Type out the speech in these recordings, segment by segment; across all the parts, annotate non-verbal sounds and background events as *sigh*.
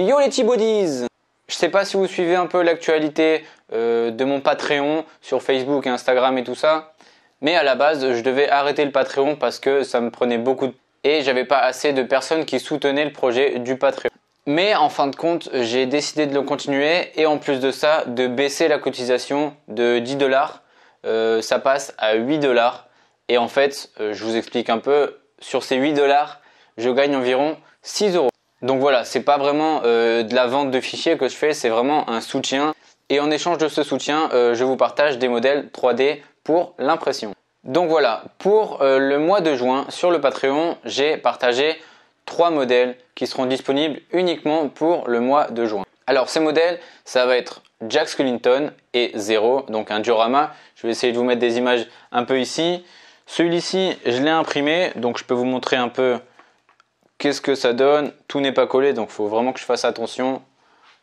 Yo les T-Bodies Je sais pas si vous suivez un peu l'actualité euh, de mon Patreon sur Facebook et Instagram et tout ça, mais à la base je devais arrêter le Patreon parce que ça me prenait beaucoup de... et j'avais pas assez de personnes qui soutenaient le projet du Patreon. Mais en fin de compte, j'ai décidé de le continuer et en plus de ça, de baisser la cotisation de 10 dollars. Euh, ça passe à 8 dollars. Et en fait, euh, je vous explique un peu, sur ces 8 dollars, je gagne environ 6 euros. Donc voilà, n'est pas vraiment euh, de la vente de fichiers que je fais, c'est vraiment un soutien. Et en échange de ce soutien, euh, je vous partage des modèles 3D pour l'impression. Donc voilà, pour euh, le mois de juin, sur le Patreon, j'ai partagé trois modèles qui seront disponibles uniquement pour le mois de juin. Alors ces modèles, ça va être Jack Skellington et Zero, donc un diorama. Je vais essayer de vous mettre des images un peu ici. Celui-ci, je l'ai imprimé, donc je peux vous montrer un peu Qu'est-ce que ça donne Tout n'est pas collé, donc il faut vraiment que je fasse attention.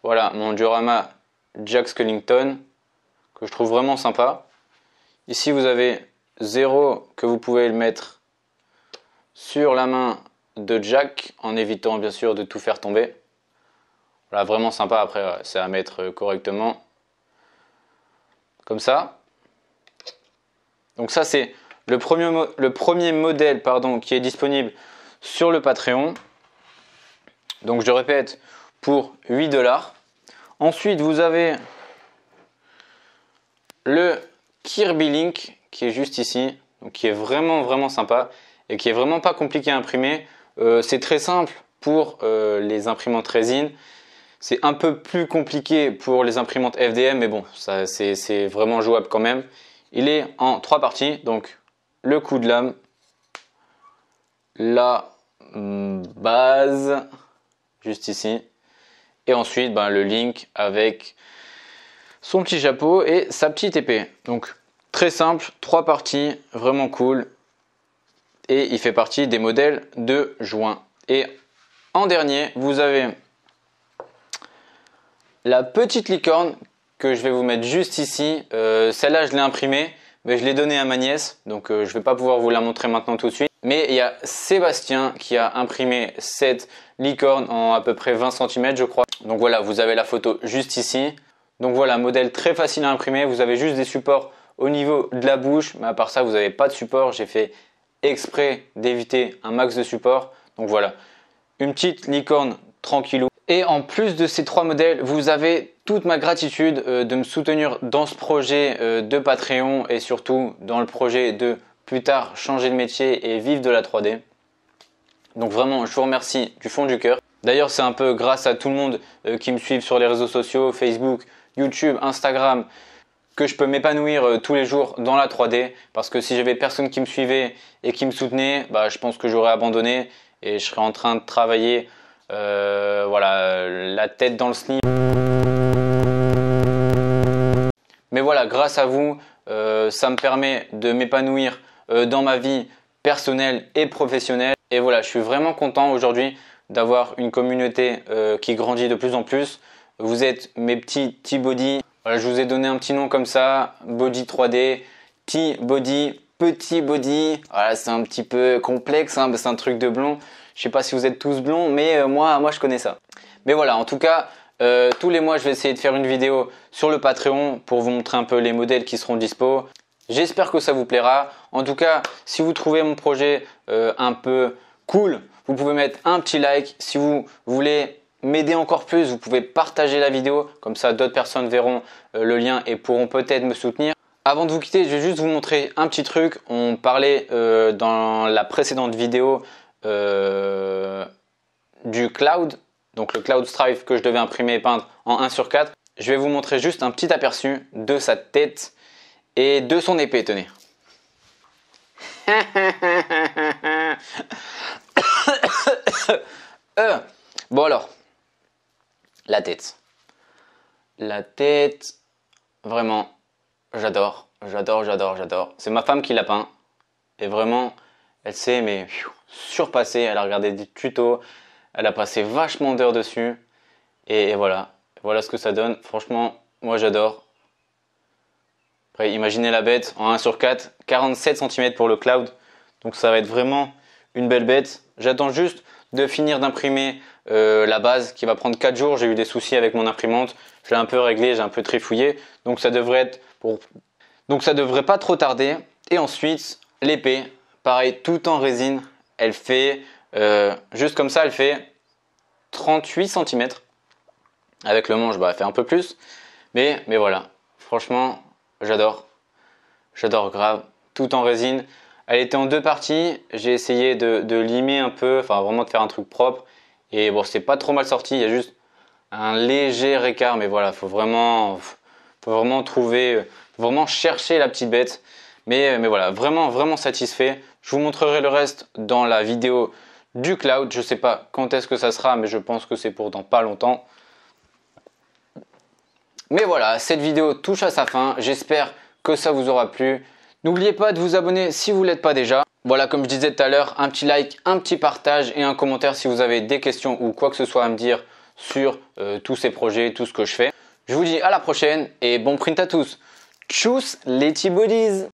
Voilà, mon diorama Jack Skellington, que je trouve vraiment sympa. Ici, vous avez 0 que vous pouvez le mettre sur la main de Jack, en évitant bien sûr de tout faire tomber. Voilà, vraiment sympa. Après, c'est à mettre correctement. Comme ça. Donc ça, c'est le premier, le premier modèle pardon, qui est disponible sur le Patreon. Donc je répète, pour 8 dollars. Ensuite, vous avez le Kirby Link qui est juste ici, donc qui est vraiment vraiment sympa et qui est vraiment pas compliqué à imprimer. Euh, c'est très simple pour euh, les imprimantes résine. C'est un peu plus compliqué pour les imprimantes FDM, mais bon, ça, c'est, vraiment jouable quand même. Il est en trois parties, donc le coup de l'âme la mm, base juste ici et ensuite ben, le link avec son petit chapeau et sa petite épée donc très simple trois parties vraiment cool et il fait partie des modèles de joints et en dernier vous avez la petite licorne que je vais vous mettre juste ici euh, celle là je l'ai imprimée mais je l'ai donnée à ma nièce donc euh, je vais pas pouvoir vous la montrer maintenant tout de suite mais il y a Sébastien qui a imprimé cette licorne en à peu près 20 cm je crois. Donc voilà, vous avez la photo juste ici. Donc voilà, modèle très facile à imprimer. Vous avez juste des supports au niveau de la bouche. Mais à part ça, vous n'avez pas de support. J'ai fait exprès d'éviter un max de support. Donc voilà, une petite licorne tranquillou. Et en plus de ces trois modèles, vous avez toute ma gratitude euh, de me soutenir dans ce projet euh, de Patreon et surtout dans le projet de plus tard changer de métier et vivre de la 3D. Donc vraiment, je vous remercie du fond du cœur. D'ailleurs, c'est un peu grâce à tout le monde euh, qui me suivent sur les réseaux sociaux, Facebook, YouTube, Instagram, que je peux m'épanouir euh, tous les jours dans la 3D. Parce que si j'avais personne qui me suivait et qui me soutenait, bah, je pense que j'aurais abandonné et je serais en train de travailler euh, voilà, la tête dans le slip. Mais voilà, grâce à vous, ça me permet de m'épanouir euh, dans ma vie personnelle et professionnelle. Et voilà, je suis vraiment content aujourd'hui d'avoir une communauté euh, qui grandit de plus en plus. Vous êtes mes petits T-Body. je vous ai donné un petit nom comme ça, Body 3D, T-Body, petit body. Voilà, c'est un petit peu complexe, hein, c'est un truc de blond. Je ne sais pas si vous êtes tous blonds, mais euh, moi, moi je connais ça. Mais voilà, en tout cas, tous les mois, je vais essayer de faire une vidéo sur le Patreon pour vous montrer un peu les modèles qui seront dispo. J'espère que ça vous plaira. En tout cas, si vous trouvez mon projet euh, un peu cool, vous pouvez mettre un petit like. Si vous voulez m'aider encore plus, vous pouvez partager la vidéo. Comme ça, d'autres personnes verront euh, le lien et pourront peut-être me soutenir. Avant de vous quitter, je vais juste vous montrer un petit truc. On parlait euh, dans la précédente vidéo du cloud. Donc le cloud strife que je devais imprimer et peindre en 1 sur 4. Je vais vous montrer juste un petit aperçu de sa tête et de son épée, tenez. *coughs* euh. Bon alors, la tête. La tête, vraiment, j'adore, j'adore, j'adore, j'adore. C'est ma femme qui l'a peint. Et vraiment, elle s'est mais surpassée. Elle a regardé des tutos, elle a passé vachement d'heures dessus. et, voilà, voilà ce que ça donne. Franchement, moi j'adore imaginez la bête en 1 sur 4, 47 cm pour le cloud. Donc ça va être vraiment une belle bête. J'attends juste de finir d'imprimer euh, la base qui va prendre 4 jours. J'ai eu des soucis avec mon imprimante. Je l'ai un peu réglé, j'ai un peu trifouillé. Donc ça devrait être pour... Donc ça devrait pas trop tarder. Et ensuite, l'épée, pareil, tout en résine. Elle fait, euh, juste comme ça, elle fait 38 cm. Avec le manche, bah, elle fait un peu plus. Mais, mais voilà, franchement, J'adore. J'adore grave. Tout en résine. Elle était en deux parties. J'ai essayé de, de, limer un peu, enfin vraiment de faire un truc propre. Et bon, c'est pas trop mal sorti. Il y a juste un léger écart, mais voilà, faut vraiment, faut vraiment trouver, vraiment chercher la petite bête. Mais, mais voilà, vraiment, vraiment satisfait. Je vous montrerai le reste dans la vidéo du cloud. Je sais pas quand est-ce que ça sera, mais je pense que c'est pour dans pas longtemps. Mais voilà, cette vidéo touche à sa fin. J'espère que ça vous aura plu. N'oubliez pas de vous abonner si vous ne l'êtes pas déjà. Voilà, comme je disais tout à l'heure, un petit like, un petit partage et un commentaire si vous avez des questions ou quoi que ce soit à me dire sur euh, tous ces projets, tout ce que je fais. Je vous dis à la prochaine et bon print à tous. Tchuss les T-Bodies